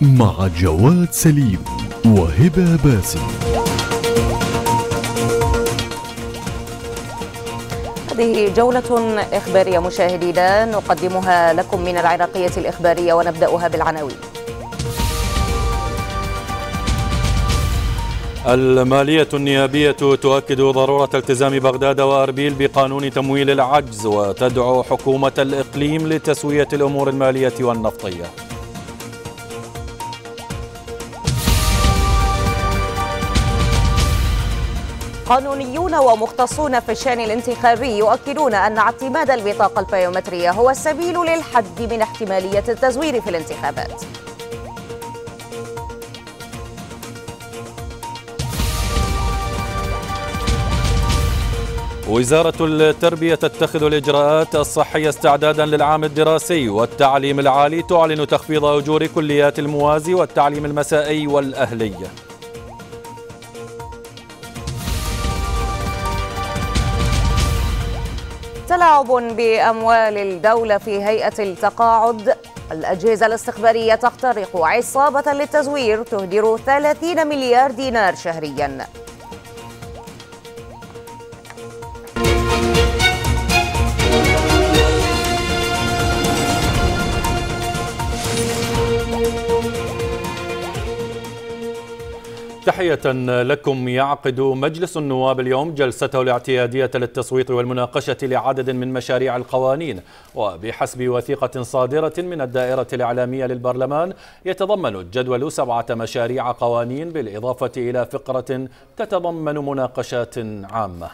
مع جواد سليم وهبة باسم هذه جولة إخبارية مشاهدينا نقدمها لكم من العراقية الإخبارية ونبدأها بالعناوين المالية النيابية تؤكد ضرورة التزام بغداد وأربيل بقانون تمويل العجز وتدعو حكومة الإقليم لتسوية الأمور المالية والنفطية قانونيون ومختصون في الشان الانتخابي يؤكدون أن اعتماد البطاقة البيومترية هو السبيل للحد من احتمالية التزوير في الانتخابات وزارة التربية تتخذ الإجراءات الصحية استعدادا للعام الدراسي والتعليم العالي تعلن تخفيض أجور كليات الموازي والتعليم المسائي والأهلي تلاعب بأموال الدولة في هيئة التقاعد الأجهزة الاستخبارية تخترق عصابة للتزوير تهدر 30 مليار دينار شهرياً تحية لكم يعقد مجلس النواب اليوم جلسته الاعتيادية للتصويت والمناقشة لعدد من مشاريع القوانين وبحسب وثيقة صادرة من الدائرة الإعلامية للبرلمان يتضمن الجدول سبعة مشاريع قوانين بالإضافة إلى فقرة تتضمن مناقشات عامة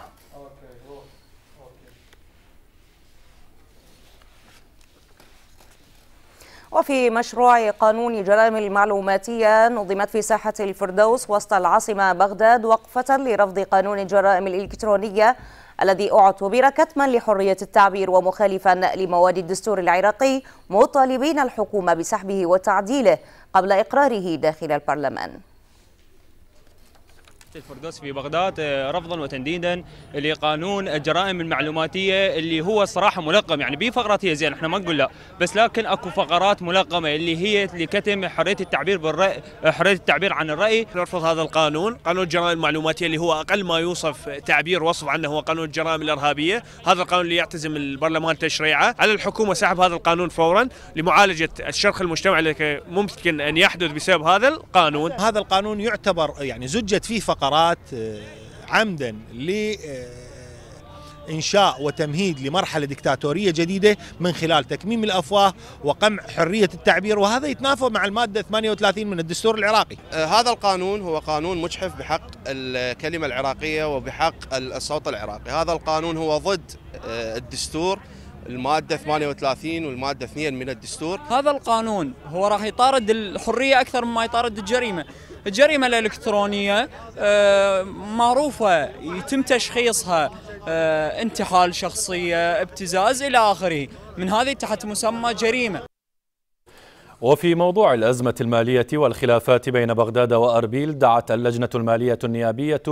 وفي مشروع قانون جرائم المعلوماتية نظمت في ساحة الفردوس وسط العاصمة بغداد وقفة لرفض قانون الجرائم الإلكترونية الذي اعتبر كتما لحرية التعبير ومخالفا لمواد الدستور العراقي مطالبين الحكومة بسحبه وتعديله قبل إقراره داخل البرلمان الفردوس في بغداد آه، رفضا وتنديدا لقانون الجرائم المعلوماتيه اللي هو صراحه ملقم يعني بيه فقرات هي زين احنا ما نقول لا بس لكن اكو فقرات ملقمه اللي هي لكتم حريه التعبير بالراي حريه التعبير عن الراي نرفض هذا القانون قانون الجرائم المعلوماتيه اللي هو اقل ما يوصف تعبير وصف عنه هو قانون الجرائم الارهابيه هذا القانون اللي يعتزم البرلمان تشريعه على الحكومه سحب هذا القانون فورا لمعالجه الشرخ المجتمعي الذي ممكن ان يحدث بسبب هذا القانون هذا القانون يعتبر يعني زجت فيه فقط قرارات آه، عمدا لإنشاء وتمهيد لمرحلة دكتاتورية جديدة من خلال تكميم الأفواه وقمع حرية التعبير وهذا يتنافى مع المادة 38 من الدستور العراقي آه، هذا القانون هو قانون مجحف بحق الكلمة العراقية وبحق الصوت العراقي هذا القانون هو ضد آه، الدستور المادة 38 والمادة 2 من الدستور هذا القانون هو راح يطارد الحرية أكثر مما يطارد الجريمة الجريمة الإلكترونية آه، معروفة يتم تشخيصها آه، انتحال شخصية ابتزاز إلى آخره من هذه تحت مسمى جريمة وفي موضوع الأزمة المالية والخلافات بين بغداد وأربيل دعت اللجنة المالية النيابية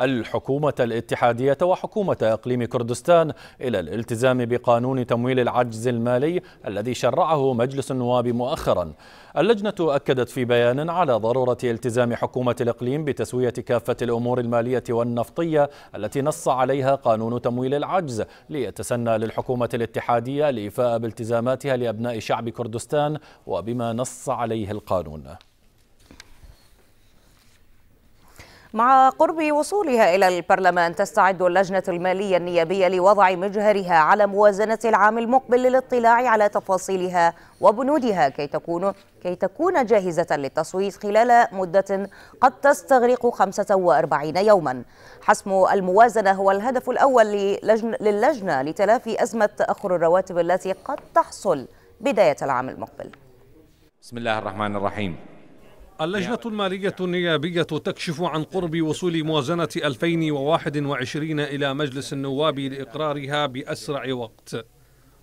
الحكومة الاتحادية وحكومة إقليم كردستان إلى الالتزام بقانون تمويل العجز المالي الذي شرعه مجلس النواب مؤخراً اللجنة أكدت في بيان على ضرورة التزام حكومة الإقليم بتسوية كافة الأمور المالية والنفطية التي نص عليها قانون تمويل العجز ليتسنى للحكومة الاتحادية الإيفاء بالتزاماتها لأبناء شعب كردستان وبما نص عليه القانون مع قرب وصولها إلى البرلمان تستعد اللجنة المالية النيابية لوضع مجهرها على موازنة العام المقبل للاطلاع على تفاصيلها وبنودها كي تكون كي تكون جاهزة للتصويت خلال مدة قد تستغرق 45 يوما حسم الموازنة هو الهدف الأول للجنة لتلافي أزمة تأخر الرواتب التي قد تحصل بداية العام المقبل بسم الله الرحمن الرحيم اللجنة المالية النيابية تكشف عن قرب وصول موازنة 2021 إلى مجلس النواب لإقرارها بأسرع وقت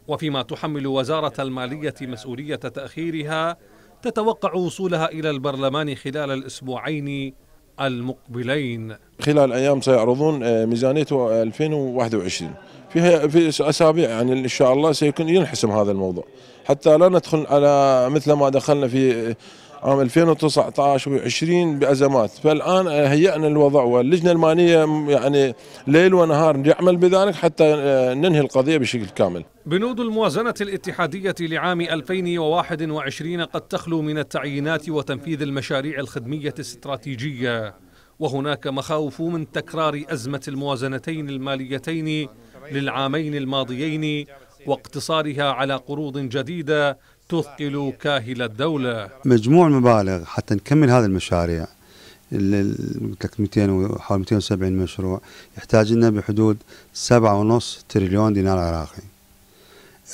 وفيما تحمل وزارة المالية مسؤولية تأخيرها تتوقع وصولها إلى البرلمان خلال الأسبوعين المقبلين خلال أيام سيعرضون ميزانية 2021 فيها في اسابيع يعني ان شاء الله سيكون ينحسم هذا الموضوع حتى لا ندخل على مثل ما دخلنا في آه، عام 2019 و20 بازمات فالان هيئنا الوضع واللجنه الماليه يعني ليل ونهار يعمل بذلك حتى ننهي القضيه بشكل كامل بنود الموازنة الاتحادية لعام 2021 قد تخلو من التعيينات وتنفيذ المشاريع الخدمية الاستراتيجية وهناك مخاوف من تكرار أزمة الموازنتين الماليتين للعامين الماضيين واقتصارها على قروض جديدة تثقل كاهل الدولة مجموع المبالغ حتى نكمل هذه المشاريع قلت لك 200 حوالي 270 مشروع يحتاج لنا بحدود 7.5 تريليون دينار عراقي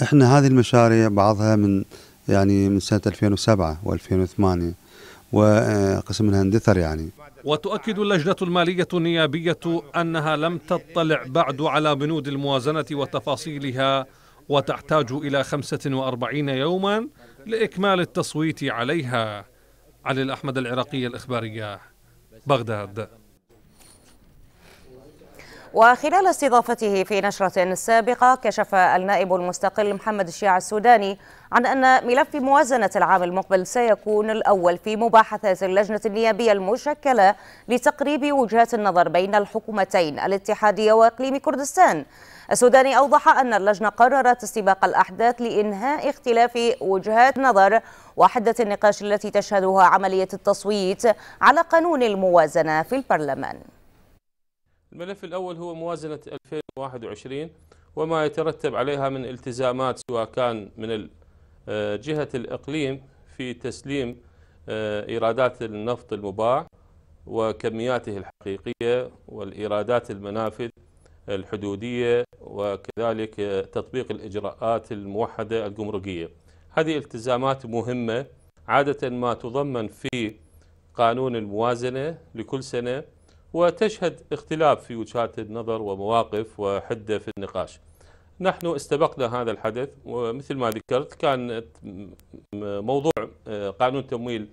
احنا هذه المشاريع بعضها من يعني من سنة 2007 و2008 وقسم منها اندثر يعني وتؤكد اللجنة المالية النيابية أنها لم تطلع بعد على بنود الموازنة وتفاصيلها وتحتاج إلى 45 يوما لإكمال التصويت عليها علي الأحمد العراقي الإخبارية بغداد وخلال استضافته في نشرة سابقة كشف النائب المستقل محمد الشيع السوداني عن أن ملف موازنة العام المقبل سيكون الأول في مباحثات اللجنة النيابية المشكلة لتقريب وجهات النظر بين الحكومتين الاتحادية وإقليم كردستان السوداني أوضح أن اللجنة قررت استباق الأحداث لإنهاء اختلاف وجهات نظر وحدة النقاش التي تشهدها عملية التصويت على قانون الموازنة في البرلمان الملف الأول هو موازنة 2021 وما يترتب عليها من التزامات سواء كان من آه، جهة الإقليم في تسليم آه، إيرادات النفط المباع وكمياته الحقيقية والإيرادات المنافذ الحدودية وكذلك تطبيق الإجراءات الموحدة الجمركية هذه التزامات مهمة عادة ما تضمن في قانون الموازنة لكل سنة وتشهد اختلاف في وجهات النظر ومواقف وحدة في النقاش نحن استبقنا هذا الحدث ومثل ما ذكرت كان موضوع آه، قانون تمويل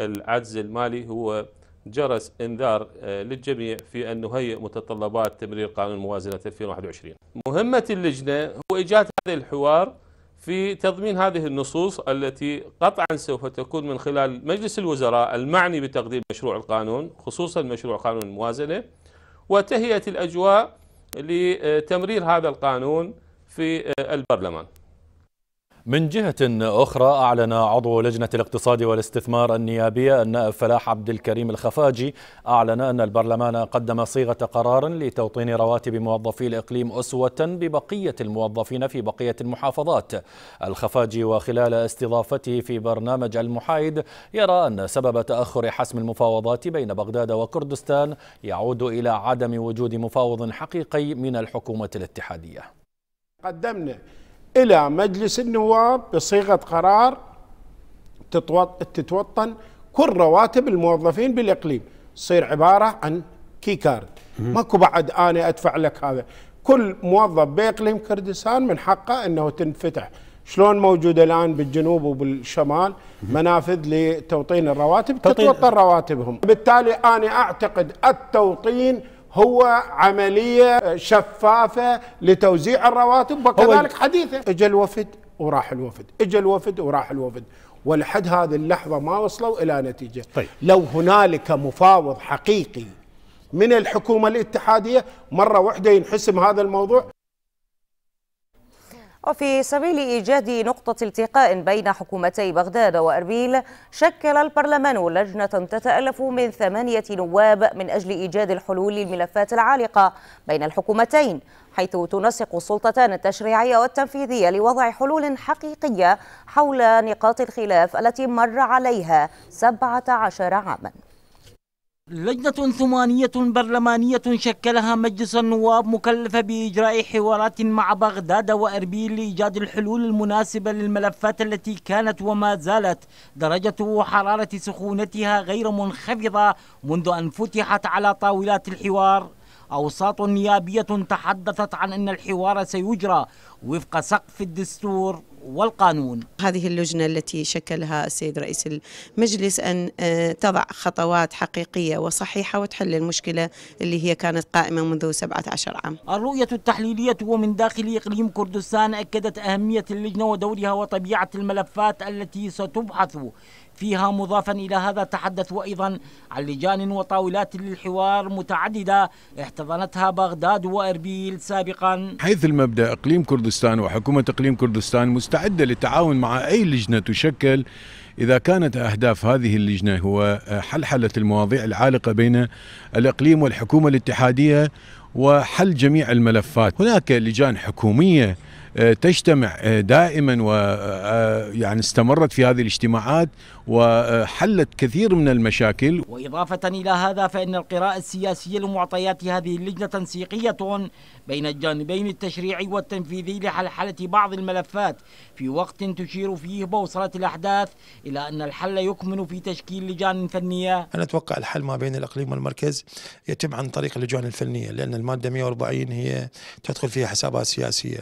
العجز المالي هو جرس انذار آه، للجميع في ان نهيئ متطلبات تمرير قانون الموازنه 2021. مهمه اللجنه هو ايجاد هذا الحوار في تضمين هذه النصوص التي قطعا سوف تكون من خلال مجلس الوزراء المعني بتقديم مشروع القانون خصوصا مشروع قانون الموازنه وتهيئه الاجواء لتمرير هذا القانون في آه، البرلمان. من جهة أخرى أعلن عضو لجنة الاقتصاد والاستثمار النيابية النائب فلاح عبد الكريم الخفاجي أعلن أن البرلمان قدم صيغة قرار لتوطين رواتب موظفي الإقليم أسوة ببقية الموظفين في بقية المحافظات الخفاجي وخلال استضافته في برنامج المحايد يرى أن سبب تأخر حسم المفاوضات بين بغداد وكردستان يعود إلى عدم وجود مفاوض حقيقي من الحكومة الاتحادية قدمنا إلى مجلس النواب بصيغة قرار تتوطن كل رواتب الموظفين بالإقليم تصير عبارة عن كي كارد ماكو بعد أنا أدفع لك هذا كل موظف بإقليم كردستان من حقه أنه تنفتح شلون موجودة الآن بالجنوب وبالشمال منافذ لتوطين الرواتب تتوطن رواتبهم بالتالي أنا أعتقد التوطين هو عملية شفافة لتوزيع الرواتب وكذلك حديثة اجى الوفد وراح الوفد اجى الوفد وراح الوفد ولحد هذه اللحظة ما وصلوا إلى نتيجة طيب. لو هنالك مفاوض حقيقي من الحكومة الاتحادية مرة واحدة ينحسم هذا الموضوع وفي سبيل إيجاد نقطة التقاء بين حكومتي بغداد وأربيل شكل البرلمان لجنة تتألف من ثمانية نواب من أجل إيجاد الحلول للملفات العالقة بين الحكومتين حيث تنسق السلطتان التشريعية والتنفيذية لوضع حلول حقيقية حول نقاط الخلاف التي مر عليها 17 عاماً لجنة ثمانية برلمانية شكلها مجلس النواب مكلفة بإجراء حوارات مع بغداد وأربيل لإيجاد الحلول المناسبة للملفات التي كانت وما زالت درجة حرارة سخونتها غير منخفضة منذ أن فتحت على طاولات الحوار أوساط نيابية تحدثت عن أن الحوار سيجرى وفق سقف الدستور والقانون هذه اللجنة التي شكلها السيد رئيس المجلس أن آه، تضع خطوات حقيقية وصحيحة وتحل المشكلة اللي هي كانت قائمة منذ 17 عام الرؤية التحليلية ومن داخل إقليم كردستان أكدت أهمية اللجنة ودورها وطبيعة الملفات التي ستبحث فيها مضافا إلى هذا تحدثوا أيضا عن لجان وطاولات للحوار متعددة احتضنتها بغداد وإربيل سابقا حيث المبدأ إقليم كردستان وحكومة إقليم كردستان مستعدة للتعاون مع أي لجنة تشكل إذا كانت أهداف هذه اللجنة هو حلحلة المواضيع العالقة بين الإقليم والحكومة الاتحادية وحل جميع الملفات هناك لجان حكومية آه، تجتمع آه، دائما ويعني آه، استمرت في هذه الاجتماعات وحلت كثير من المشاكل وإضافة إلى هذا فإن القراءة السياسية لمعطيات هذه اللجنة تنسيقية بين الجانبين التشريعي والتنفيذي لحلحلة بعض الملفات في وقت تشير فيه بوصلة الأحداث إلى أن الحل يكمن في تشكيل لجان فنية أنا أتوقع الحل ما بين الإقليم والمركز يتم عن طريق اللجان الفنية لأن المادة 140 هي تدخل فيها حسابات سياسية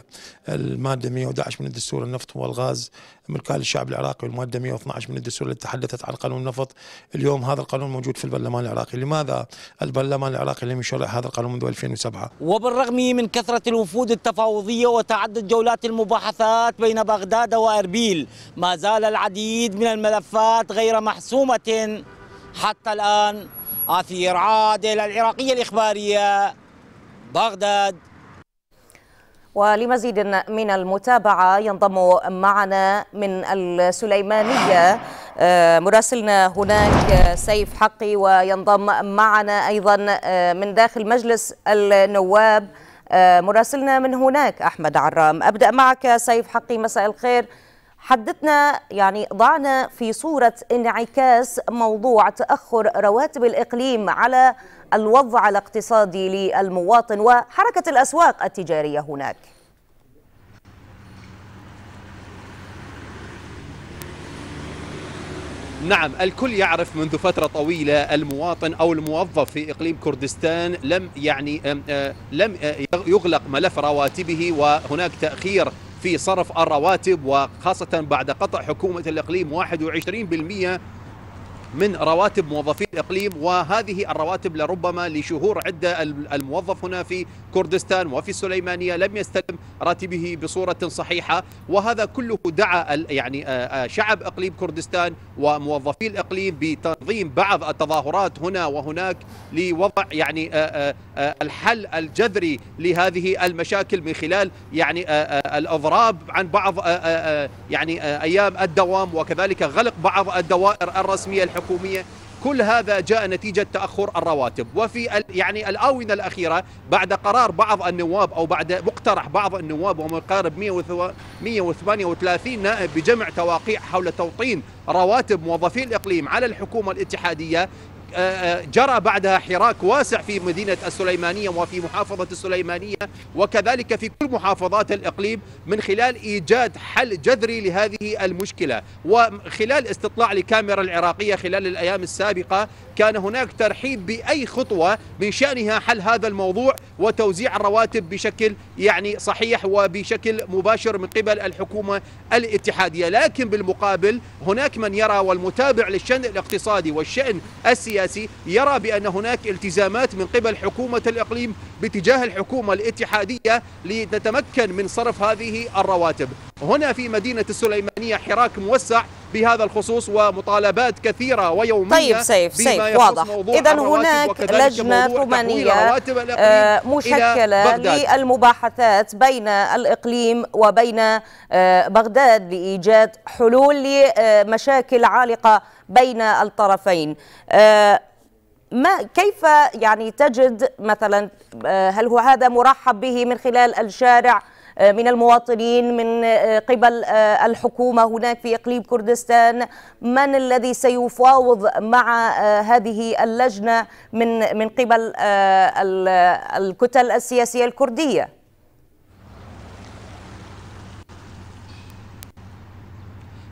المادة 111 من الدستور النفط والغاز ملكان للشعب العراقي والمادة 112 من الدستور اللي تحدثت عن قانون النفط اليوم هذا القانون موجود في البرلمان العراقي لماذا البرلمان العراقي لم يشرع هذا القانون منذ 2007 وبالرغم من كثرة الوفود التفاوضية وتعدد جولات المباحثات بين بغداد وأربيل ما زال العديد من الملفات غير محسومة حتى الآن أثير عادل العراقية الإخبارية بغداد ولمزيد من المتابعة ينضم معنا من السليمانية آه، مراسلنا هناك آه، سيف حقي وينضم معنا أيضا آه، من داخل مجلس النواب مراسلنا من هناك أحمد عرام أبدأ معك سيف حقي مساء الخير حدثنا يعني ضعنا في صورة انعكاس موضوع تأخر رواتب الإقليم على الوضع الاقتصادي للمواطن وحركة الأسواق التجارية هناك نعم الكل يعرف منذ فترة طويلة المواطن أو الموظف في إقليم كردستان لم يعني آه، لم آه، يغلق ملف رواتبه وهناك تأخير في صرف الرواتب وخاصة بعد قطع حكومة الإقليم 21% من رواتب موظفي الإقليم وهذه الرواتب لربما لشهور عدة الموظف هنا في كردستان وفي السليمانية لم يستلم راتبه بصورة صحيحة وهذا كله دعا يعني شعب إقليم كردستان وموظفي الإقليم بتنظيم بعض التظاهرات هنا وهناك لوضع يعني الحل الجذري لهذه المشاكل من خلال يعني الإضراب عن بعض يعني أيام الدوام وكذلك غلق بعض الدوائر الرسمية الحكومية الحكوميه كل هذا جاء نتيجة تأخر الرواتب وفي يعني الآونة الأخيرة بعد قرار بعض النواب أو بعد مقترح بعض النواب وما يقارب 138 نائب بجمع تواقيع حول توطين رواتب موظفي الإقليم على الحكومة الاتحادية جرى بعدها حراك واسع في مدينة السليمانية وفي محافظة السليمانية وكذلك في كل محافظات الإقليم من خلال إيجاد حل جذري لهذه المشكلة وخلال استطلاع لكاميرا العراقية خلال الأيام السابقة كان هناك ترحيب بأي خطوة من شأنها حل هذا الموضوع وتوزيع الرواتب بشكل يعني صحيح وبشكل مباشر من قبل الحكومة الاتحادية لكن بالمقابل هناك من يرى والمتابع للشأن الاقتصادي والشأن السياسي السياسي يرى بأن هناك التزامات من قبل حكومة الإقليم باتجاه الحكومة الاتحادية لتتمكن من صرف هذه الرواتب هنا في مدينة السليمانية حراك موسع بهذا الخصوص ومطالبات كثيرة ويومية طيب سيف سيف واضح إذا هناك لجنة رومانية آه، مشكلة للمباحثات بين الإقليم وبين آه، بغداد لإيجاد حلول لمشاكل عالقة بين الطرفين آه، ما كيف يعني تجد مثلا هل هو هذا مرحب به من خلال الشارع آه، من المواطنين من آه، قبل آه، الحكومة هناك في إقليم كردستان من الذي سيفاوض مع هذه اللجنة من من قبل الكتل السياسية الكردية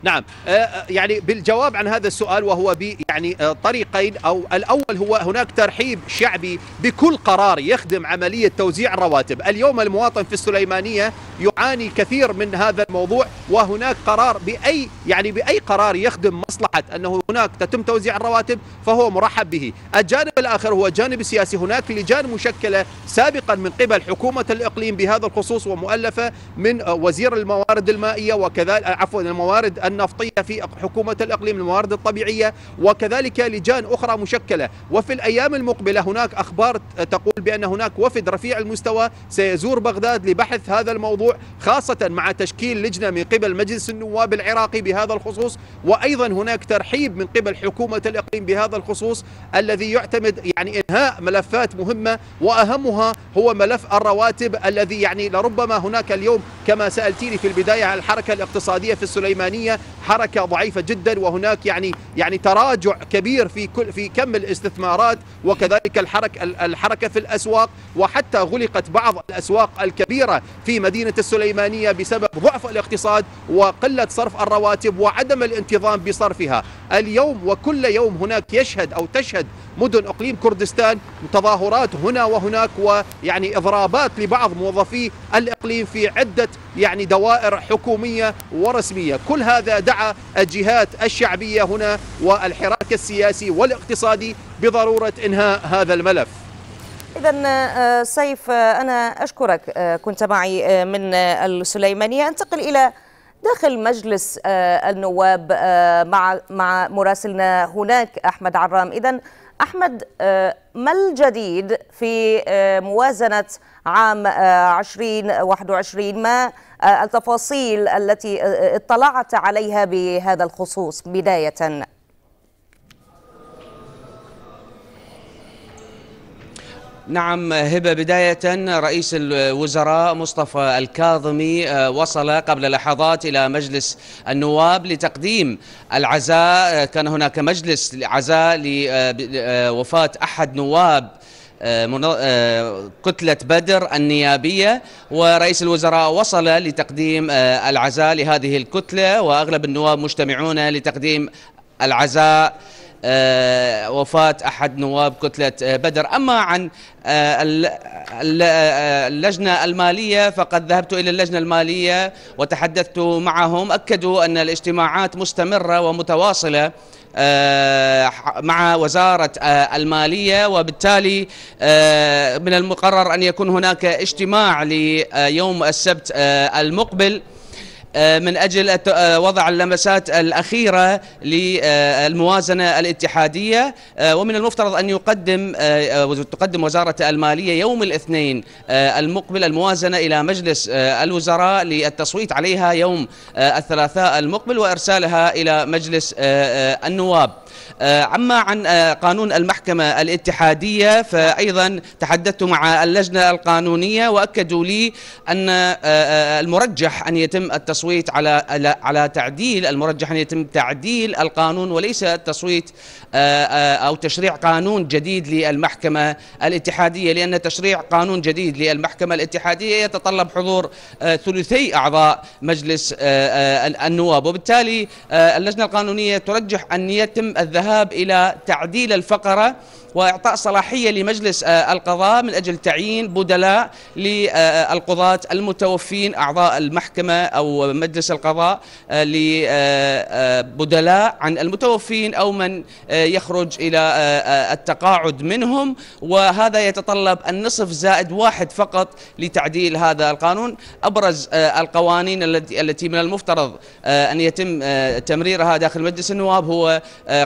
نعم آه، آه، يعني بالجواب عن هذا السؤال وهو يعني آه، طريقين او الاول هو هناك ترحيب شعبي بكل قرار يخدم عمليه توزيع الرواتب، اليوم المواطن في السليمانيه يعاني كثير من هذا الموضوع وهناك قرار باي يعني باي قرار يخدم مصلحه انه هناك تتم توزيع الرواتب فهو مرحب به، الجانب الاخر هو الجانب السياسي هناك لجان مشكله سابقا من قبل حكومه الاقليم بهذا الخصوص ومؤلفه من وزير الموارد المائيه وكذلك عفوا الموارد النفطية في حكومة الإقليم الموارد الطبيعية وكذلك لجان أخرى مشكلة وفي الأيام المقبلة هناك أخبار تقول بأن هناك وفد رفيع المستوى سيزور بغداد لبحث هذا الموضوع خاصة مع تشكيل لجنة من قبل مجلس النواب العراقي بهذا الخصوص وأيضا هناك ترحيب من قبل حكومة الإقليم بهذا الخصوص الذي يعتمد يعني إنهاء ملفات مهمة وأهمها هو ملف الرواتب الذي يعني لربما هناك اليوم كما سألتيني في البداية على الحركة الاقتصادية في السليمانية حركه ضعيفه جدا وهناك يعني يعني تراجع كبير في كل في كم الاستثمارات وكذلك الحركه الحركه في الاسواق وحتى غلقت بعض الاسواق الكبيره في مدينه السليمانيه بسبب ضعف الاقتصاد وقله صرف الرواتب وعدم الانتظام بصرفها اليوم وكل يوم هناك يشهد او تشهد مدن اقليم كردستان تظاهرات هنا وهناك ويعني اضرابات لبعض موظفي الاقليم في عده يعني دوائر حكوميه ورسميه، كل هذا دعا الجهات الشعبيه هنا والحراك السياسي والاقتصادي بضروره انهاء هذا الملف. إذا آه، سيف آه، أنا أشكرك آه، كنت معي من السليمانية أنتقل إلى داخل مجلس النواب مع مع مراسلنا هناك أحمد عرام إذا أحمد آه، ما الجديد في آه، موازنة عام 2021 آه، ما التفاصيل التي اطلعت عليها بهذا الخصوص بداية نعم هبة بداية رئيس الوزراء مصطفى الكاظمي آه، وصل قبل لحظات إلى مجلس النواب لتقديم العزاء آه، كان هناك مجلس عزاء لوفاة آه، أحد نواب كتلة بدر النيابية ورئيس الوزراء وصل لتقديم العزاء لهذه الكتلة وأغلب النواب مجتمعون لتقديم العزاء آه، وفاة أحد نواب كتلة آه، بدر أما عن آه، اللجنة المالية فقد ذهبت إلى اللجنة المالية وتحدثت معهم أكدوا أن الاجتماعات مستمرة ومتواصلة مع وزارة المالية وبالتالي من المقرر أن يكون هناك اجتماع ليوم السبت المقبل آه، من أجل آه، وضع اللمسات الأخيرة للموازنة الاتحادية آه، ومن المفترض أن يقدم تقدم وزارة المالية يوم الاثنين المقبل الموازنة إلى مجلس الوزراء للتصويت عليها يوم الثلاثاء المقبل وإرسالها إلى مجلس النواب آه، أما عن آه، قانون المحكمة الاتحادية فأيضا تحدثت مع اللجنة القانونية وأكدوا لي أن آه، المرجح أن يتم التصويت على على تعديل المرجح أن يتم تعديل القانون وليس التصويت أو تشريع قانون جديد للمحكمة الاتحادية لأن تشريع قانون جديد للمحكمة الاتحادية يتطلب حضور ثلثي أعضاء مجلس النواب وبالتالي اللجنة القانونية ترجح أن يتم الذهاب إلى تعديل الفقرة وإعطاء صلاحية لمجلس آه، القضاء من أجل تعيين بدلاء للقضاة المتوفين أعضاء المحكمة أو مجلس القضاء آه، لبدلاء آه، عن المتوفين أو من يخرج إلى التقاعد منهم وهذا يتطلب النصف زائد واحد فقط لتعديل هذا القانون أبرز القوانين التي من المفترض أن يتم تمريرها داخل مجلس النواب هو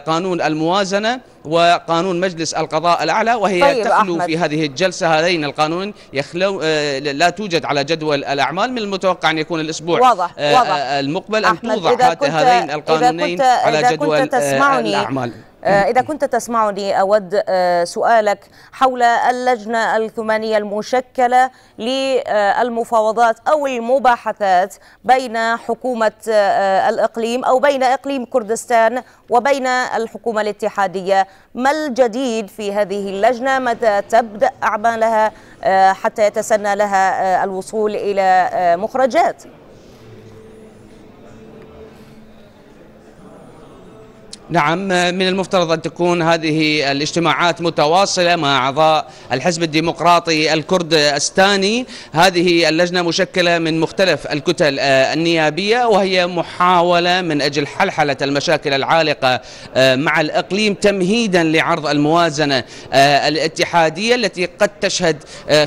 قانون الموازنة وقانون مجلس القضاء الأعلى وهي طيب تخلو أحمد. في هذه الجلسة هذين القانونين يخلو آه، لا توجد على جدول الأعمال من المتوقع أن يكون الأسبوع واضح. آه، واضح. المقبل أن توضع هذين القانونين على جدول آه، الأعمال آه، إذا كنت تسمعني أود آه، سؤالك حول اللجنة الثمانية المشكلة للمفاوضات أو المباحثات بين حكومة آه، الإقليم أو بين إقليم كردستان وبين الحكومة الاتحادية ما الجديد في هذه اللجنة متى تبدأ أعمالها حتى يتسنى لها الوصول إلى مخرجات؟ نعم من المفترض أن تكون هذه الاجتماعات متواصلة مع أعضاء الحزب الديمقراطي الكردستاني هذه اللجنة مشكلة من مختلف الكتل آه، النيابية وهي محاولة من أجل حلحلة المشاكل العالقة آه، مع الإقليم تمهيدا لعرض الموازنة آه، الاتحادية التي قد تشهد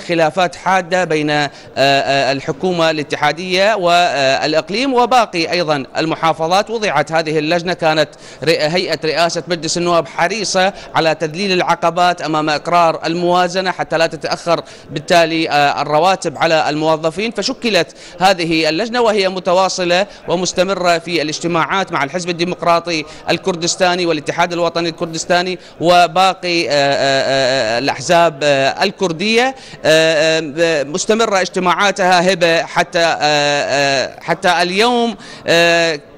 خلافات حادة بين الحكومة الاتحادية والإقليم وباقي أيضا المحافظات وضعت هذه اللجنة كانت هي هيئة رئاسة مجلس النواب حريصة على تذليل العقبات أمام إقرار الموازنة حتى لا تتأخر بالتالي آه، الرواتب على الموظفين فشكلت هذه اللجنة وهي متواصلة ومستمرة في الاجتماعات مع الحزب الديمقراطي الكردستاني والاتحاد الوطني الكردستاني وباقي آه، آه، الأحزاب الكردية مستمرة اجتماعاتها هبة حتى حتى اليوم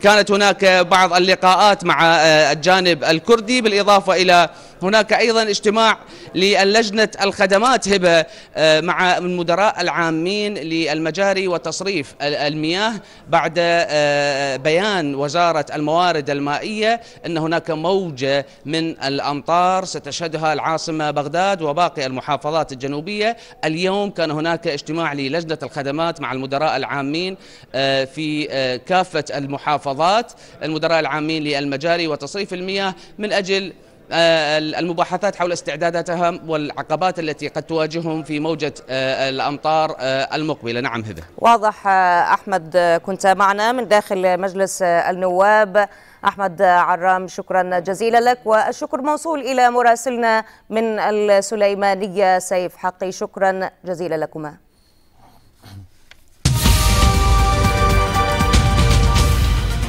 كانت هناك بعض اللقاءات مع الجانب الكردي بالإضافة إلى هناك أيضا اجتماع للجنة الخدمات هبة آه، مع المدراء العامين للمجاري وتصريف المياه بعد آه، بيان وزارة الموارد المائية أن هناك موجة من الأمطار ستشهدها العاصمة بغداد وباقي المحافظات الجنوبية اليوم كان هناك اجتماع للجنة الخدمات مع المدراء العامين آه، في كافة المحافظات المدراء العامين للمجاري وتصريف المياه من أجل آه، المباحثات حول استعداداتها والعقبات التي قد تواجههم في موجة آه، الأمطار آه، المقبلة نعم هذا واضح أحمد كنت معنا من داخل مجلس النواب أحمد عرام شكرا جزيلا لك والشكر موصول إلى مراسلنا من السليمانية سيف حقي شكرا جزيلا لكما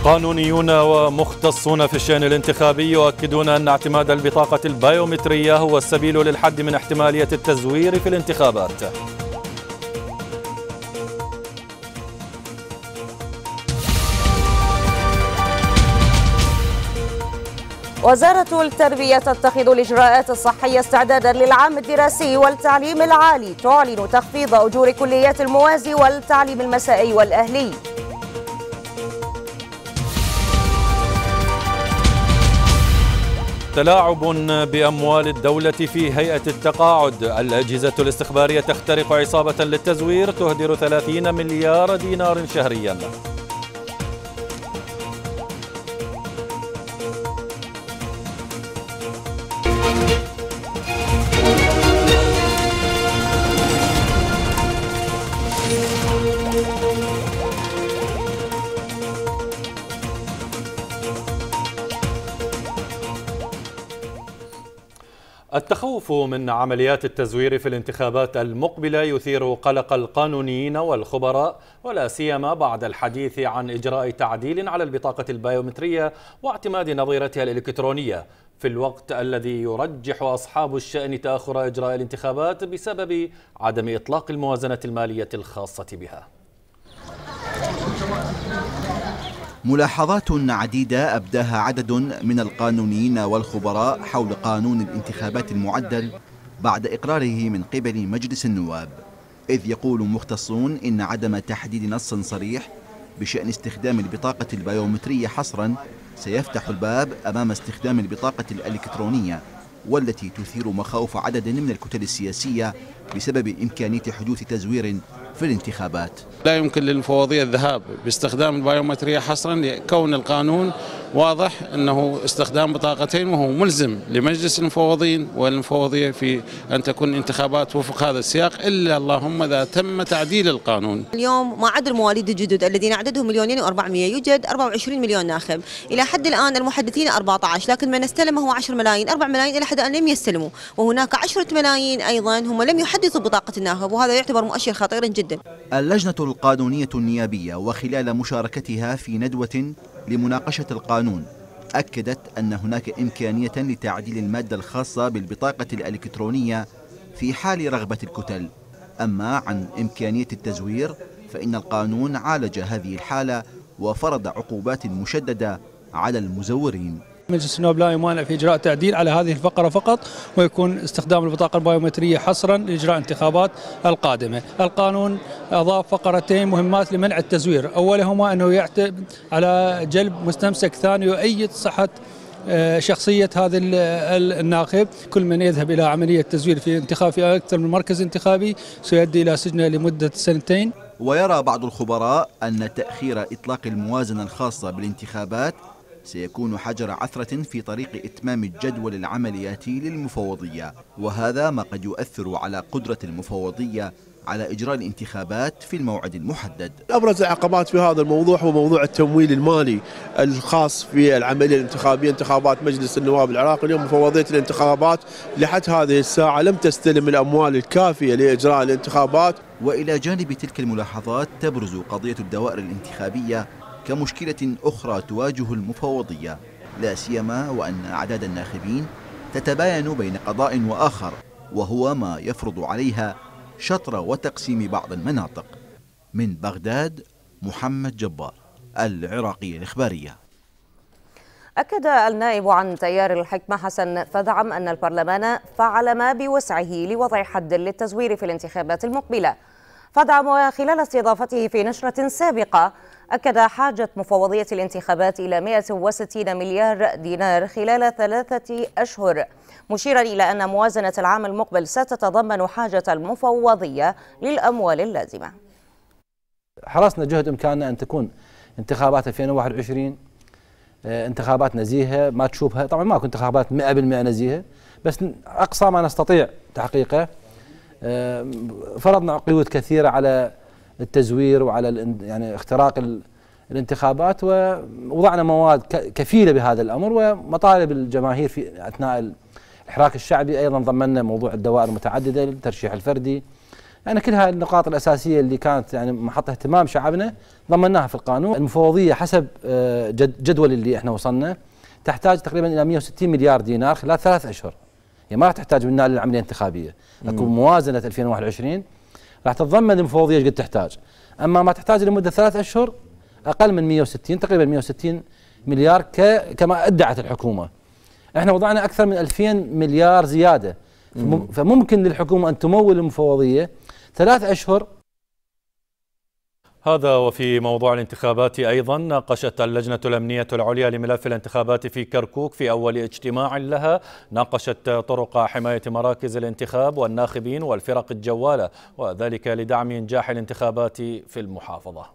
قانونيون ومختصون في الشأن الانتخابي يؤكدون أن اعتماد البطاقة البيومترية هو السبيل للحد من احتمالية التزوير في الانتخابات وزارة التربية تتخذ الإجراءات الصحية استعدادا للعام الدراسي والتعليم العالي تعلن تخفيض أجور كليات الموازي والتعليم المسائي والأهلي تلاعب بأموال الدولة في هيئة التقاعد الأجهزة الاستخبارية تخترق عصابة للتزوير تهدر 30 مليار دينار شهرياً التخوف من عمليات التزوير في الانتخابات المقبله يثير قلق القانونيين والخبراء ولا سيما بعد الحديث عن اجراء تعديل على البطاقه البيومتريه واعتماد نظيرتها الالكترونيه في الوقت الذي يرجح اصحاب الشان تاخر اجراء الانتخابات بسبب عدم اطلاق الموازنه الماليه الخاصه بها. ملاحظات عديدة أبداها عدد من القانونيين والخبراء حول قانون الانتخابات المعدل بعد إقراره من قبل مجلس النواب إذ يقول مختصون إن عدم تحديد نص صريح بشأن استخدام البطاقة البيومترية حصرا سيفتح الباب أمام استخدام البطاقة الإلكترونية والتي تثير مخاوف عدد من الكتل السياسية بسبب إمكانية حدوث تزوير في الانتخابات لا يمكن للفوضية الذهاب باستخدام البيومترية حصرا لكون القانون واضح أنه استخدام بطاقتين وهو ملزم لمجلس المفوضين والمفوضية في أن تكون انتخابات وفق هذا السياق إلا اللهم إذا تم تعديل القانون اليوم ما عدا المواليد الجدد الذين عددهم مليونين و400 يوجد 24 مليون ناخب إلى حد الآن المحدثين 14 لكن من استلم هو 10 ملايين 4 ملايين إلى حد الآن لم يستلموا وهناك 10 ملايين أيضا هم لم يحدثوا بطاقة الناخب وهذا يعتبر مؤشر خطير جدا جدا اللجنة القانونية النيابية وخلال مشاركتها في ندوة لمناقشة القانون أكدت أن هناك إمكانية لتعديل المادة الخاصة بالبطاقة الإلكترونية في حال رغبة الكتل أما عن إمكانية التزوير فإن القانون عالج هذه الحالة وفرض عقوبات مشددة على المزورين مجلس النواب لا يمانع في إجراء تعديل على هذه الفقرة فقط ويكون استخدام البطاقة البيومترية حصرا لإجراء انتخابات القادمة القانون أضاف فقرتين مهمات لمنع التزوير أولهما أنه يعتمد على جلب مستمسك ثاني يؤيد صحة آه، شخصية هذا الناخب كل من يذهب إلى عملية تزوير في انتخاب في أكثر من مركز انتخابي سيؤدي إلى سجنه لمدة سنتين ويرى بعض الخبراء أن تأخير إطلاق الموازنة الخاصة بالانتخابات سيكون حجر عثرة في طريق إتمام الجدول العملياتي للمفوضية وهذا ما قد يؤثر على قدرة المفوضية على إجراء الانتخابات في الموعد المحدد أبرز العقبات في هذا الموضوع هو موضوع التمويل المالي الخاص في العملية الانتخابية انتخابات مجلس النواب العراقي اليوم مفوضية الانتخابات لحد هذه الساعة لم تستلم الأموال الكافية لإجراء الانتخابات وإلى جانب تلك الملاحظات تبرز قضية الدوائر الانتخابية كمشكلة أخرى تواجه المفوضية لا سيما وأن أعداد الناخبين تتباين بين قضاء وآخر وهو ما يفرض عليها شطر وتقسيم بعض المناطق من بغداد محمد جبار العراقية الإخبارية أكد النائب عن تيار الحكمة حسن فدعم أن البرلمان فعل ما بوسعه لوضع حد للتزوير في الانتخابات المقبلة فدعم خلال استضافته في نشرة سابقة أكد حاجة مفوضية الانتخابات إلى 160 مليار دينار خلال ثلاثة أشهر مشيرا إلى أن موازنة العام المقبل ستتضمن حاجة المفوضية للأموال اللازمة حرصنا جهد إمكاننا أن تكون انتخابات 2021 آه، انتخابات نزيهة ما تشوبها طبعا ماكو انتخابات 100% نزيهة بس أقصى ما نستطيع تحقيقه آه، فرضنا قيود كثيرة على التزوير وعلى يعني اختراق الانتخابات ووضعنا مواد كفيلة بهذا الأمر ومطالب الجماهير في أثناء الحراك الشعبي أيضا ضمننا موضوع الدوائر المتعددة الترشيح الفردي يعني كل هاي النقاط الأساسية اللي كانت يعني محط اهتمام شعبنا ضمناها في القانون المفوضية حسب آه، جدول اللي احنا وصلنا تحتاج تقريبا إلى 160 مليار دينار خلال ثلاث أشهر هي يعني ما راح تحتاج منا للعمليه الانتخابيه اكو موازنه 2021 راح تتضمن المفوضيه ايش قد تحتاج اما ما تحتاج لمده ثلاث اشهر اقل من 160 تقريبا 160 مليار ك... كما ادعت الحكومه احنا وضعنا اكثر من 2000 مليار زياده فممكن للحكومه ان تمول المفوضيه ثلاث اشهر هذا وفي موضوع الانتخابات أيضا ناقشت اللجنة الأمنية العليا لملف الانتخابات في كركوك في أول اجتماع لها ناقشت طرق حماية مراكز الانتخاب والناخبين والفرق الجوالة وذلك لدعم إنجاح الانتخابات في المحافظة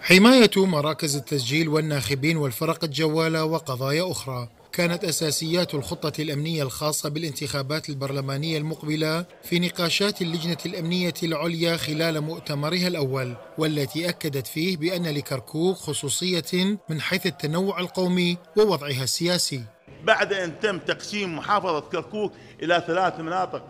حماية مراكز التسجيل والناخبين والفرق الجوالة وقضايا أخرى كانت أساسيات الخطة الأمنية الخاصة بالانتخابات البرلمانية المقبلة في نقاشات اللجنة الأمنية العليا خلال مؤتمرها الأول والتي أكدت فيه بأن لكركوك خصوصية من حيث التنوع القومي ووضعها السياسي بعد أن تم تقسيم محافظة كركوك إلى ثلاث مناطق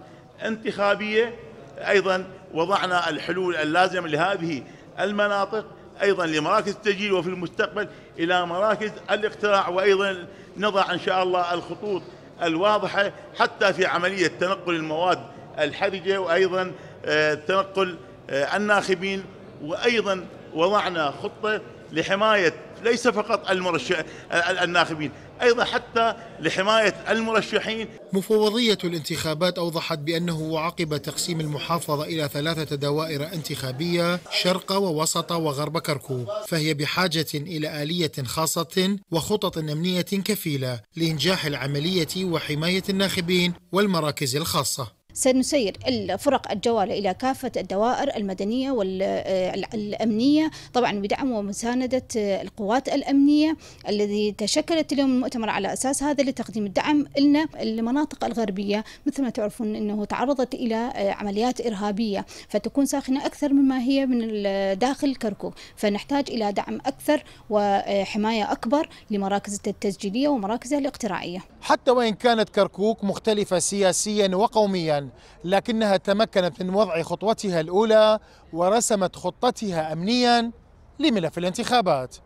انتخابية أيضا وضعنا الحلول اللازمة لهذه المناطق أيضا لمراكز التسجيل وفي المستقبل إلى مراكز الاقتراع وأيضا نضع إن شاء الله الخطوط الواضحة حتى في عملية تنقل المواد الحرجة وأيضا آه، تنقل آه، الناخبين وأيضا وضعنا خطة لحماية ليس فقط المرشح آه، الناخبين أيضا حتى لحماية المرشحين مفوضية الانتخابات أوضحت بأنه وعقب تقسيم المحافظة إلى ثلاثة دوائر انتخابية شرق ووسط وغرب كركوك فهي بحاجة إلى آلية خاصة وخطط أمنية كفيلة لإنجاح العملية وحماية الناخبين والمراكز الخاصة سنسير الفرق الجوالة إلى كافة الدوائر المدنية والأمنية طبعا بدعم ومساندة القوات الأمنية الذي تشكلت اليوم المؤتمر على أساس هذا لتقديم الدعم لنا المناطق الغربية مثل ما تعرفون أنه تعرضت إلى عمليات إرهابية فتكون ساخنة أكثر مما هي من داخل كركوك فنحتاج إلى دعم أكثر وحماية أكبر لمراكز التسجيلية ومراكزها الاقتراعية حتى وإن كانت كركوك مختلفة سياسيا وقوميا لكنها تمكنت من وضع خطوتها الأولى ورسمت خطتها أمنيا لملف الانتخابات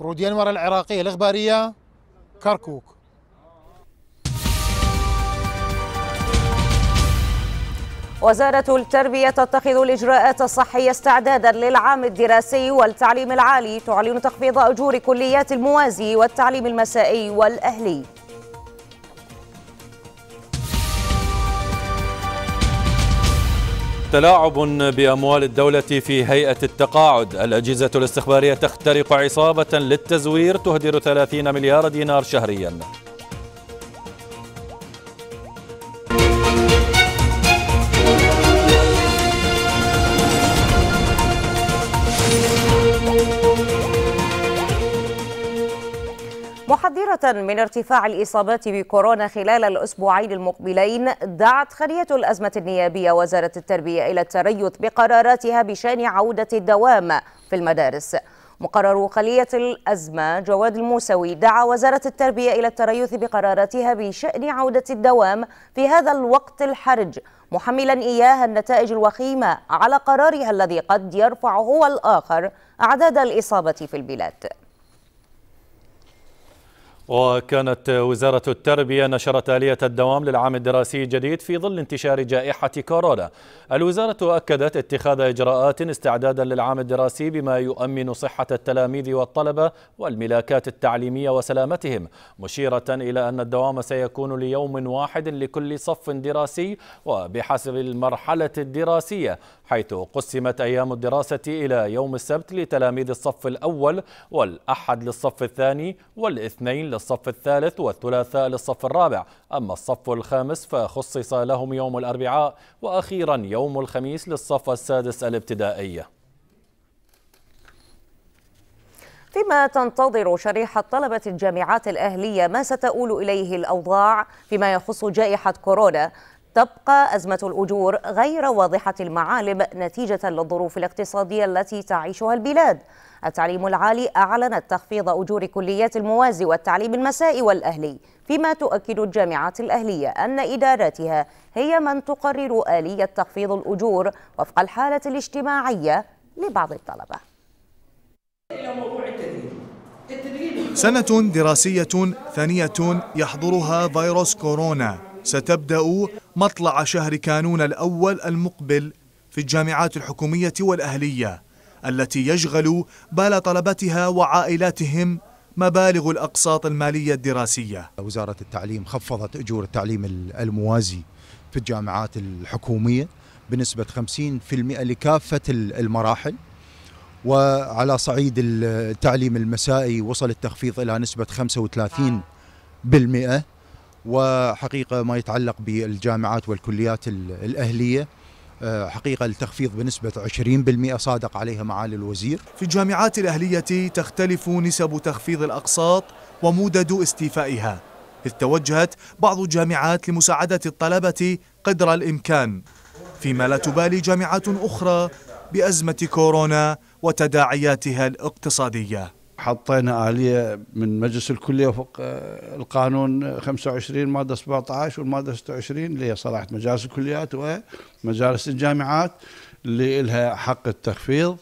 رودي أنور العراقية الإخبارية كركوك وزارة التربية تتخذ الإجراءات الصحية استعدادا للعام الدراسي والتعليم العالي تعلن تخفيض أجور كليات الموازي والتعليم المسائي والأهلي تلاعب بأموال الدولة في هيئة التقاعد الأجهزة الاستخبارية تخترق عصابة للتزوير تهدر 30 مليار دينار شهرياً محذرة من ارتفاع الإصابات بكورونا خلال الأسبوعين المقبلين دعت خلية الأزمة النيابية وزارة التربية إلى التريث بقراراتها بشان عودة الدوام في المدارس مقرر خلية الأزمة جواد الموسوي دعا وزارة التربية إلى التريث بقراراتها بشأن عودة الدوام في هذا الوقت الحرج محملا إياها النتائج الوخيمة على قرارها الذي قد يرفع هو الآخر أعداد الإصابة في البلاد وكانت وزارة التربية نشرت آلية الدوام للعام الدراسي الجديد في ظل انتشار جائحة كورونا الوزارة أكدت اتخاذ إجراءات استعدادا للعام الدراسي بما يؤمن صحة التلاميذ والطلبة والملاكات التعليمية وسلامتهم مشيرة إلى أن الدوام سيكون ليوم واحد لكل صف دراسي وبحسب المرحلة الدراسية حيث قسمت أيام الدراسة إلى يوم السبت لتلاميذ الصف الأول والأحد للصف الثاني والاثنين للصف الثالث والثلاثاء للصف الرابع أما الصف الخامس فخصص لهم يوم الأربعاء وأخيرا يوم الخميس للصف السادس الابتدائي فيما تنتظر شريحة طلبة الجامعات الأهلية ما ستؤول إليه الأوضاع فيما يخص جائحة كورونا تبقى أزمة الأجور غير واضحة المعالم نتيجة للظروف الاقتصادية التي تعيشها البلاد التعليم العالي أعلن تخفيض أجور كليات الموازي والتعليم المسائي والأهلي فيما تؤكد الجامعات الأهلية أن إداراتها هي من تقرر آلية تخفيض الأجور وفق الحالة الاجتماعية لبعض الطلبة سنة دراسية ثانية يحضرها فيروس كورونا ستبدأ مطلع شهر كانون الأول المقبل في الجامعات الحكومية والأهلية التي يشغل بال طلبتها وعائلاتهم مبالغ الأقساط المالية الدراسية وزارة التعليم خفضت أجور التعليم الموازي في الجامعات الحكومية بنسبة 50% لكافة المراحل وعلى صعيد التعليم المسائي وصل التخفيض إلى نسبة 35% وحقيقة ما يتعلق بالجامعات والكليات الأهلية آه، حقيقة التخفيض بنسبة 20% صادق عليها معالي الوزير في الجامعات الأهلية تختلف نسب تخفيض الأقساط ومدد استيفائها إذ توجهت بعض الجامعات لمساعدة الطلبة قدر الإمكان فيما لا تبالي جامعات أخرى بأزمة كورونا وتداعياتها الاقتصادية حطينا آلية من مجلس الكلية وفق آه، القانون 25 مادة 17 والمادة 26 اللي هي صلاحة مجالس الكليات ومجالس الجامعات اللي لها حق التخفيض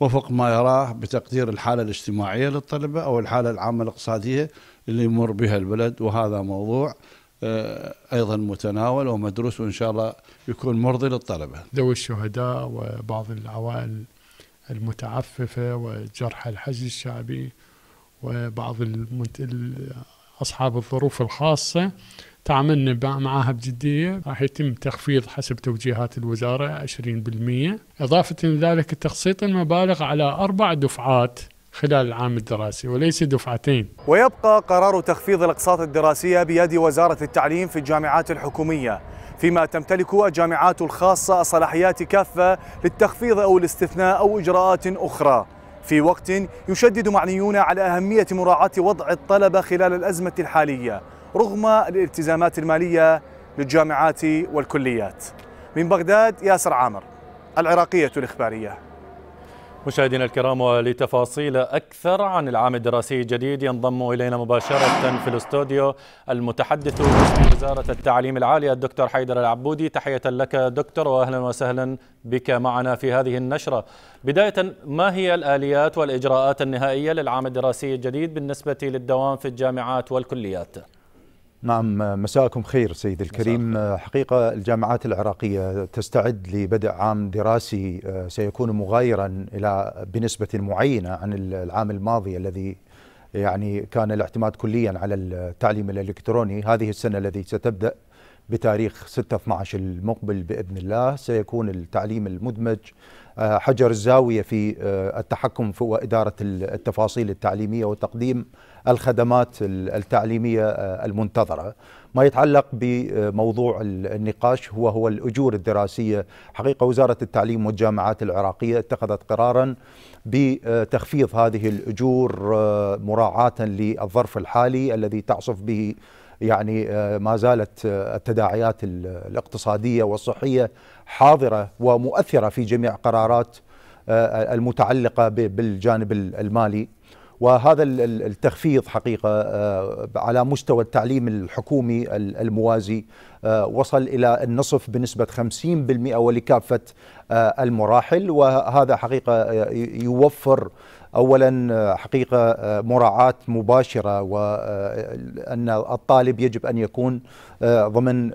وفق ما يراه بتقدير الحالة الاجتماعية للطلبة أو الحالة العامة الاقتصادية اللي يمر بها البلد وهذا موضوع آه، ايضا متناول ومدروس وان شاء الله يكون مرضي للطلبه. ذوي الشهداء وبعض العوائل المتعففة وجرحى الحشد الشعبي وبعض أصحاب الظروف الخاصة تعاملنا معها بجدية راح يتم تخفيض حسب توجيهات الوزارة 20% إضافة لذلك تخصيط المبالغ على أربع دفعات خلال العام الدراسي وليس دفعتين ويبقى قرار تخفيض الأقساط الدراسية بيد وزارة التعليم في الجامعات الحكومية فيما تمتلك الجامعات الخاصة الصلاحيات كافة للتخفيض أو الاستثناء أو إجراءات أخرى في وقت يشدد معنيون على أهمية مراعاة وضع الطلبة خلال الأزمة الحالية رغم الالتزامات المالية للجامعات والكليات من بغداد ياسر عامر العراقية الإخبارية مشاهدينا الكرام ولتفاصيل أكثر عن العام الدراسي الجديد ينضم إلينا مباشرة في الاستوديو المتحدث باسم وزارة التعليم العالي الدكتور حيدر العبودي تحية لك دكتور وأهلا وسهلا بك معنا في هذه النشرة بداية ما هي الآليات والإجراءات النهائية للعام الدراسي الجديد بالنسبة للدوام في الجامعات والكليات؟ نعم مساءكم خير سيد الكريم حقيقة الجامعات العراقية تستعد لبدء عام دراسي آه، سيكون مغايرا إلى بنسبة معينة عن العام الماضي الذي يعني كان الاعتماد كليا على التعليم الإلكتروني هذه السنة التي ستبدأ بتاريخ 6 12 المقبل باذن الله سيكون التعليم المدمج آه، حجر الزاويه في آه، التحكم واداره التفاصيل التعليميه وتقديم الخدمات التعليمية آه، المنتظرة ما يتعلق بموضوع النقاش هو هو الأجور الدراسية حقيقة وزارة التعليم والجامعات العراقية اتخذت قرارا بتخفيض هذه الأجور آه، مراعاة للظرف الحالي الذي تعصف به يعني آه، ما زالت التداعيات الاقتصادية والصحية حاضرة ومؤثرة في جميع قرارات المتعلقة بالجانب المالي وهذا التخفيض حقيقه آه، على مستوى التعليم الحكومي الموازي آه، وصل الى النصف بنسبه 50% ولكافه آه، المراحل وهذا حقيقه يوفر اولا حقيقه مراعاه مباشره وان الطالب يجب ان يكون ضمن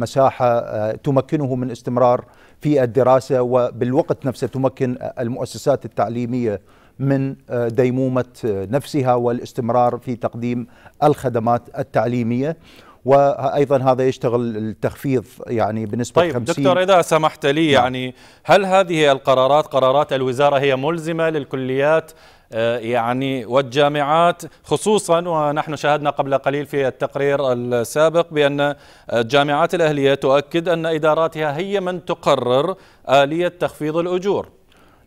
مساحه تمكنه من استمرار في الدراسه وبالوقت نفسه تمكن المؤسسات التعليميه من آه، ديمومه آه، نفسها والاستمرار في تقديم الخدمات التعليميه وايضا هذا يشتغل التخفيض يعني بنسبه طيب 50 دكتور اذا سمحت لي نعم. يعني هل هذه القرارات قرارات الوزاره هي ملزمه للكليات آه، يعني والجامعات خصوصا ونحن شاهدنا قبل قليل في التقرير السابق بأن الجامعات الأهلية تؤكد أن إداراتها هي من تقرر آلية تخفيض الأجور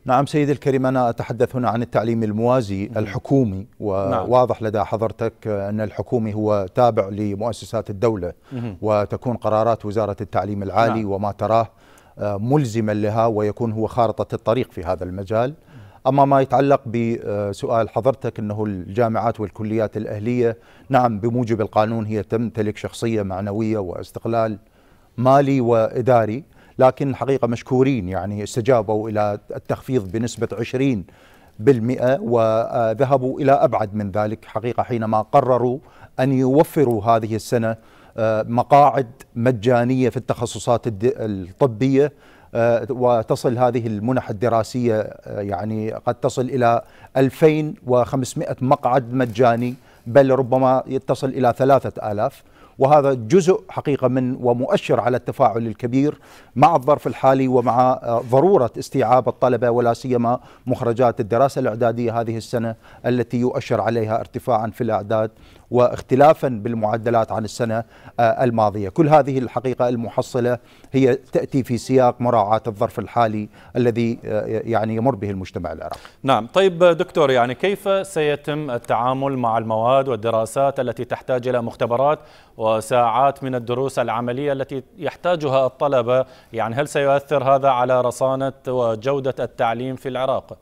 نعم سيدي الكريم أنا أتحدث هنا عن التعليم الموازي الحكومي نعم. وواضح لدى حضرتك أن الحكومي هو تابع لمؤسسات الدولة وتكون قرارات وزارة التعليم العالي نعم. وما تراه آه، ملزما لها ويكون هو خارطة الطريق في هذا المجال أما ما يتعلق بسؤال حضرتك أنه الجامعات والكليات الأهلية نعم بموجب القانون هي تمتلك شخصية معنوية واستقلال مالي وإداري لكن الحقيقة مشكورين يعني استجابوا إلى التخفيض بنسبة 20 بالمئة وذهبوا إلى أبعد من ذلك حقيقة حينما قرروا أن يوفروا هذه السنة آه، مقاعد مجانية في التخصصات الطبية آه، وتصل هذه المنح الدراسية آه، يعني قد تصل إلى 2500 مقعد مجاني بل ربما يتصل إلى 3000 وهذا جزء حقيقة من ومؤشر على التفاعل الكبير مع الظرف الحالي ومع آه، ضرورة استيعاب الطلبة ولا سيما مخرجات الدراسة الإعدادية هذه السنة التي يؤشر عليها ارتفاعا في الأعداد واختلافا بالمعدلات عن السنة آه، الماضية كل هذه الحقيقة المحصلة هي تأتي في سياق مراعاة الظرف الحالي الذي آه، يعني يمر به المجتمع العراقي نعم طيب دكتور يعني كيف سيتم التعامل مع المواد والدراسات التي تحتاج إلى مختبرات وساعات من الدروس العملية التي يحتاجها الطلبة يعني هل سيؤثر هذا على رصانة وجودة التعليم في العراق؟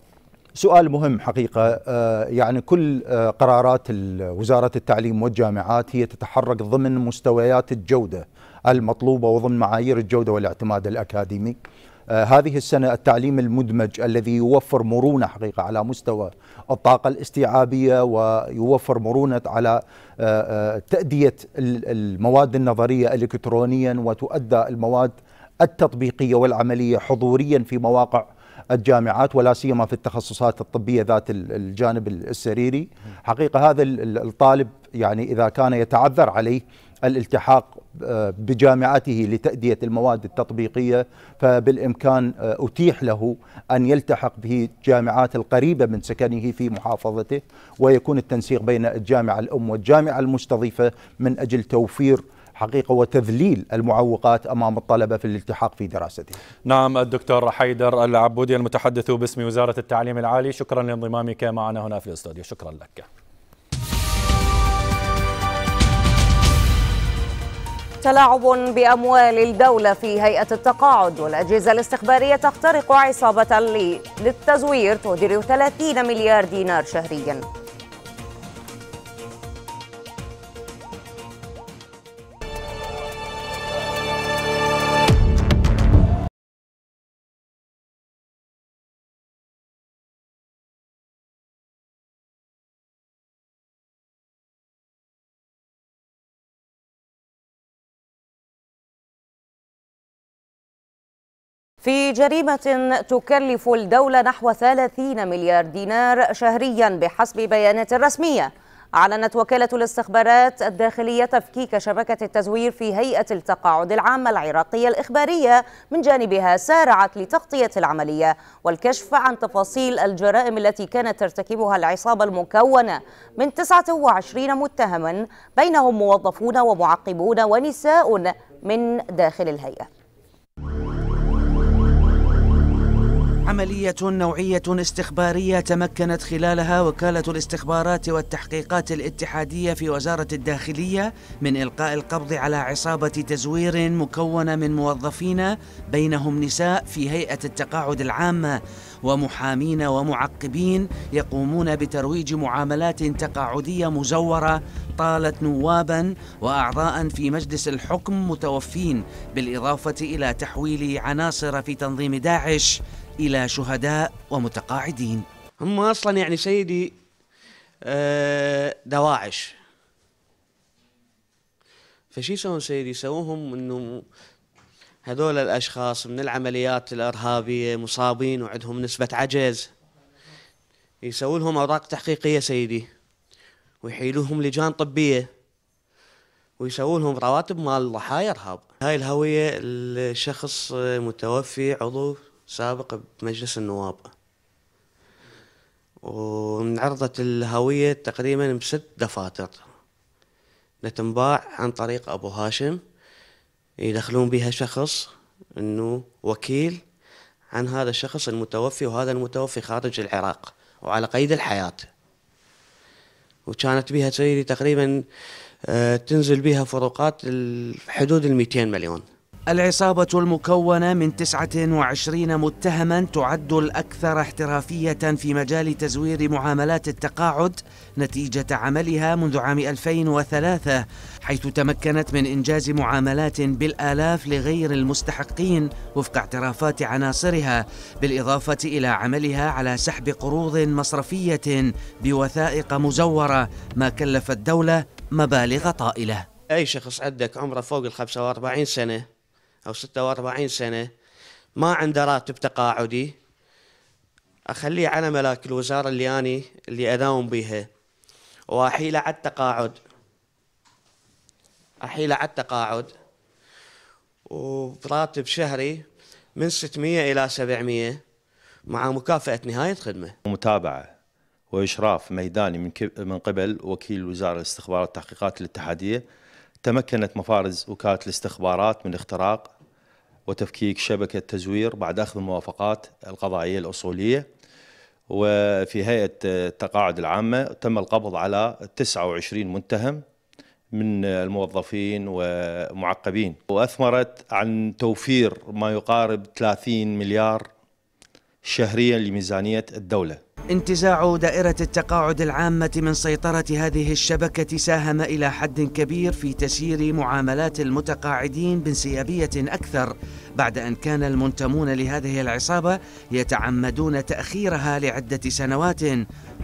سؤال مهم حقيقة آه، يعني كل آه، قرارات وزارة التعليم والجامعات هي تتحرك ضمن مستويات الجودة المطلوبة وضمن معايير الجودة والاعتماد الأكاديمي آه، هذه السنة التعليم المدمج الذي يوفر مرونة حقيقة على مستوى الطاقة الاستيعابية ويوفر مرونة على تأدية المواد النظرية إلكترونيا وتؤدى المواد التطبيقية والعملية حضوريا في مواقع الجامعات ولا سيما في التخصصات الطبيه ذات الجانب السريري حقيقه هذا الطالب يعني اذا كان يتعذر عليه الالتحاق آه، بجامعته لتأدية المواد التطبيقية فبالإمكان آه، أتيح له أن يلتحق جامعات القريبة من سكنه في محافظته ويكون التنسيق بين الجامعة الأم والجامعة المستضيفة من أجل توفير حقيقة وتذليل المعوقات أمام الطلبة في الالتحاق في دراستهم نعم الدكتور حيدر العبودي المتحدث باسم وزارة التعليم العالي شكرا لانضمامك معنا هنا في الاستوديو شكرا لك تلاعب بأموال الدولة في هيئة التقاعد والأجهزة الاستخبارية تخترق عصابة للتزوير تهدر 30 مليار دينار شهرياً في جريمة تكلف الدولة نحو 30 مليار دينار شهريا بحسب بيانات رسمية أعلنت وكالة الاستخبارات الداخلية تفكيك شبكة التزوير في هيئة التقاعد العامة العراقية الإخبارية من جانبها سارعت لتغطية العملية والكشف عن تفاصيل الجرائم التي كانت ترتكبها العصابة المكونة من 29 متهما بينهم موظفون ومعقبون ونساء من داخل الهيئة عملية نوعية استخبارية تمكنت خلالها وكالة الاستخبارات والتحقيقات الاتحادية في وزارة الداخلية من إلقاء القبض على عصابة تزوير مكونة من موظفين بينهم نساء في هيئة التقاعد العامة ومحامين ومعقبين يقومون بترويج معاملات تقاعدية مزورة طالت نوابا وأعضاء في مجلس الحكم متوفين بالإضافة إلى تحويل عناصر في تنظيم داعش إلى شهداء ومتقاعدين هم أصلا يعني سيدي آه، دواعش فشي يسوون سيدي يسووهم انه هذول الاشخاص من العمليات الارهابيه مصابين وعندهم نسبه عجز يسوون لهم اوراق تحقيقيه سيدي ويحيلوهم لجان طبيه ويسوون لهم رواتب مال ضحايا ارهاب هاي الهويه الشخص متوفي عضو سابق بمجلس النواب وانعرضت الهوية تقريبا بست دفاتر لتنباع عن طريق أبو هاشم يدخلون بها شخص أنه وكيل عن هذا الشخص المتوفي وهذا المتوفي خارج العراق وعلى قيد الحياة وكانت بها سيدي تقريبا آه، تنزل بها فروقات حدود الميتين مليون العصابة المكونة من 29 متهما تعد الأكثر احترافية في مجال تزوير معاملات التقاعد نتيجة عملها منذ عام 2003 حيث تمكنت من إنجاز معاملات بالآلاف لغير المستحقين وفق اعترافات عناصرها بالإضافة إلى عملها على سحب قروض مصرفية بوثائق مزورة ما كلف الدولة مبالغ طائلة أي شخص عندك عمره فوق ال 45 سنة أو 46 سنة ما عنده راتب تقاعدي أخليه على ملاك الوزارة اللي أنا اللي أداوم بها وأحيله على التقاعد أحيله على التقاعد وبراتب شهري من 600 إلى 700 مع مكافأة نهاية خدمة متابعة وإشراف ميداني من, من قبل وكيل وزارة الاستخبارات والتحقيقات الاتحادية تمكنت مفارز وكالة الاستخبارات من اختراق وتفكيك شبكة تزوير بعد أخذ الموافقات القضائية الأصولية وفي هيئة التقاعد العامة تم القبض على 29 متهم من الموظفين ومعقبين وأثمرت عن توفير ما يقارب 30 مليار شهريا لميزانية الدولة انتزاع دائرة التقاعد العامة من سيطرة هذه الشبكة ساهم إلى حد كبير في تسيير معاملات المتقاعدين بانسيابية أكثر بعد أن كان المنتمون لهذه العصابة يتعمدون تأخيرها لعدة سنوات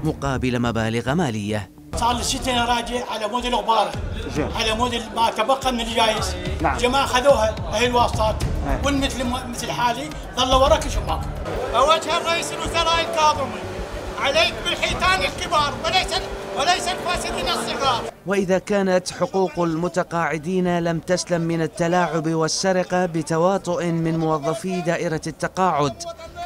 مقابل مبالغ مالية صار لي ست سنين راجع على مود الغبار على مود ما تبقى من الجايز نعم. جماعه خذوها هي الواسطات نعم. والمثل مثل حالي ظل وراك شباك أوجه الرئيس الوزراء الكاظمي عليك بالحيتان الكبار وليس وليس الفاسدين الصغار وإذا كانت حقوق المتقاعدين لم تسلم من التلاعب والسرقة بتواطؤ من موظفي دائرة التقاعد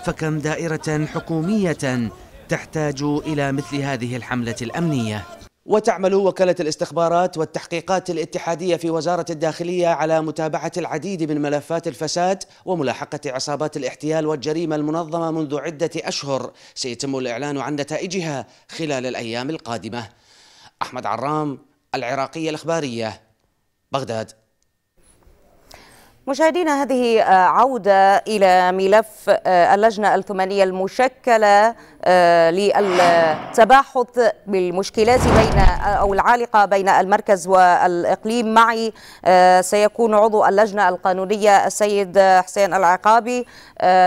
فكم دائرة حكومية تحتاج إلى مثل هذه الحملة الأمنية وتعمل وكالة الاستخبارات والتحقيقات الاتحادية في وزارة الداخلية على متابعة العديد من ملفات الفساد وملاحقة عصابات الاحتيال والجريمة المنظمة منذ عدة أشهر سيتم الإعلان عن نتائجها خلال الأيام القادمة أحمد عرام العراقية الإخبارية بغداد مشاهدينا هذه آه، عودة إلى ملف آه، اللجنة الثمانية المشكلة آه، للتباحث بالمشكلات بين أو العالقة بين المركز والإقليم معي سيكون عضو اللجنة القانونية السيد حسين العقابي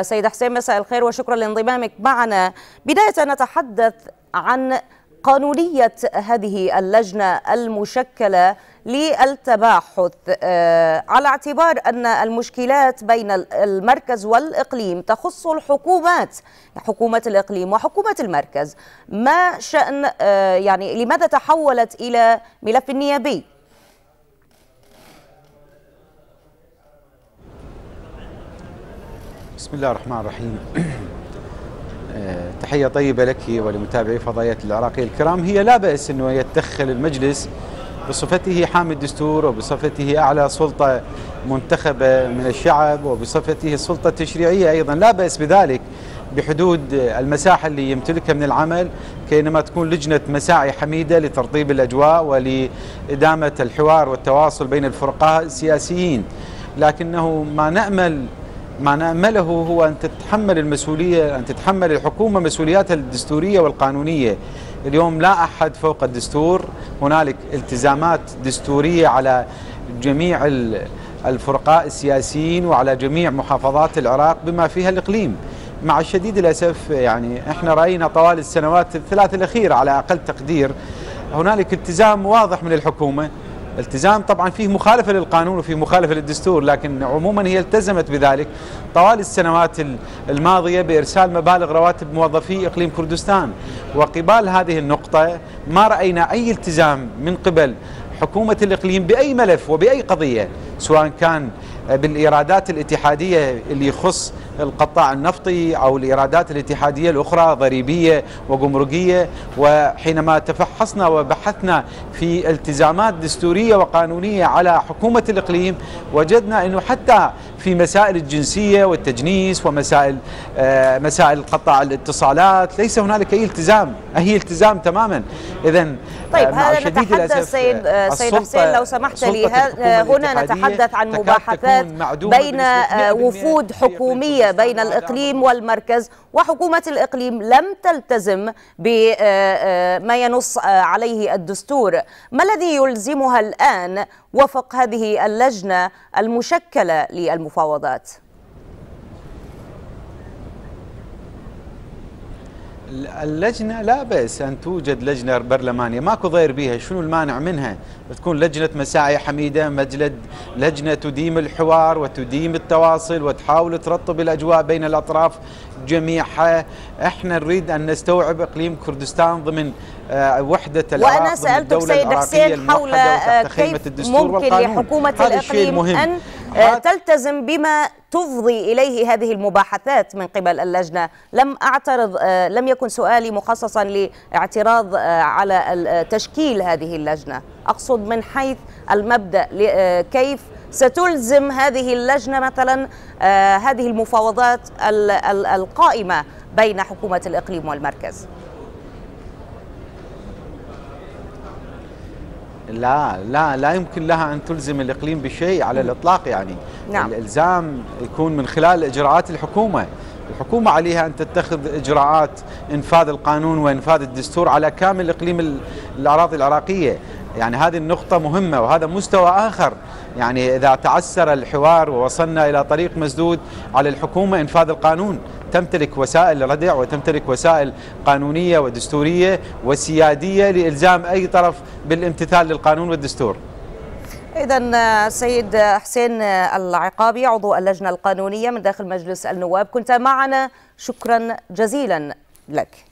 سيد حسين مساء الخير وشكرا لانضمامك معنا بداية نتحدث عن قانونية هذه اللجنة المشكلة للتباحث آه، على اعتبار أن المشكلات بين المركز والإقليم تخص الحكومات حكومة الإقليم وحكومة المركز ما شأن آه، يعني لماذا تحولت إلى ملف نيابي؟ بسم الله الرحمن الرحيم آه، تحية طيبة لك ولمتابعي فضائيات العراقيه الكرام هي لا بأس أنه يتدخل المجلس بصفته حامي الدستور وبصفته أعلى سلطة منتخبة من الشعب وبصفته سلطة تشريعية أيضا لا بأس بذلك بحدود المساحة اللي يمتلكها من العمل كأنما تكون لجنة مساعي حميدة لترطيب الأجواء ولإدامة الحوار والتواصل بين الفرقاء السياسيين لكنه ما نأمل ما نأمله هو أن تتحمل المسؤولية أن تتحمل الحكومة مسؤولياتها الدستورية والقانونية اليوم لا أحد فوق الدستور هنالك التزامات دستورية على جميع الفرقاء السياسيين وعلى جميع محافظات العراق بما فيها الإقليم مع الشديد الأسف يعني احنا رأينا طوال السنوات الثلاث الأخيرة على أقل تقدير هنالك التزام واضح من الحكومة التزام طبعا فيه مخالفة للقانون وفيه مخالفة للدستور لكن عموما هي التزمت بذلك طوال السنوات الماضية بإرسال مبالغ رواتب موظفي إقليم كردستان وقبال هذه النقطة ما رأينا أي التزام من قبل حكومة الإقليم بأي ملف وبأي قضية سواء كان بالإيرادات الاتحادية اللي يخص القطاع النفطي أو الإيرادات الاتحادية الأخرى ضريبية وجمركية وحينما تفحصنا وبحثنا في التزامات دستورية وقانونية على حكومة الإقليم وجدنا أنه حتى في مسائل الجنسية والتجنيس ومسائل آه، مسائل قطع الاتصالات ليس هنالك أي التزام هي التزام تماما إذا آه، طيب هذا نتحدث سيد آه، سيد حسين لو سمحت لي هنا نتحدث عن مباحثات بين وفود حكومية بين الإقليم والمركز وحكومة الإقليم لم تلتزم بما آه، آه، ينص آه، عليه الدستور ما الذي يلزمها الآن وفق هذه اللجنة المشكلة للمفاوضات؟ اللجنه لا باس ان توجد لجنه برلمانيه ماكو ضير بيها شنو المانع منها تكون لجنه مساعي حميده مجلد لجنه تديم الحوار وتديم التواصل وتحاول ترطب الاجواء بين الاطراف جميعها احنا نريد ان نستوعب اقليم كردستان ضمن آه، وحده العراق وانا سالتك سيد حسين حول كيف ممكن لحكومه الاقليم ان آه، آه. تلتزم بما تفضي إليه هذه المباحثات من قبل اللجنة لم أعترض آه، لم يكن سؤالي مخصصا لاعتراض على تشكيل هذه اللجنة أقصد من حيث المبدأ كيف ستلزم هذه اللجنة مثلا هذه المفاوضات القائمة بين حكومة الإقليم والمركز لا لا لا يمكن لها ان تلزم الاقليم بشيء على الاطلاق يعني نعم. الالزام يكون من خلال اجراءات الحكومه الحكومة عليها أن تتخذ إجراءات إنفاذ القانون وإنفاذ الدستور على كامل إقليم الأراضي العراقية يعني هذه النقطة مهمة وهذا مستوى آخر يعني إذا تعسر الحوار ووصلنا إلى طريق مسدود على الحكومة إنفاذ القانون تمتلك وسائل ردع وتمتلك وسائل قانونية ودستورية وسيادية لإلزام أي طرف بالامتثال للقانون والدستور إذا السيد حسين العقابي عضو اللجنة القانونية من داخل مجلس النواب كنت معنا شكرا جزيلا لك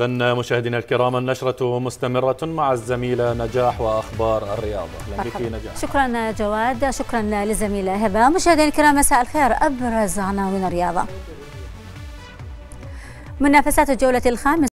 إذا مشاهدينا الكرام النشرة مستمرة مع الزميلة نجاح وأخبار الرياضة أهلا يعني بك نجاح شكرا جواد شكرا للزميلة هبة مشاهدينا الكرام مساء الخير أبرز عناوين الرياضة منافسات الجولة الخامسة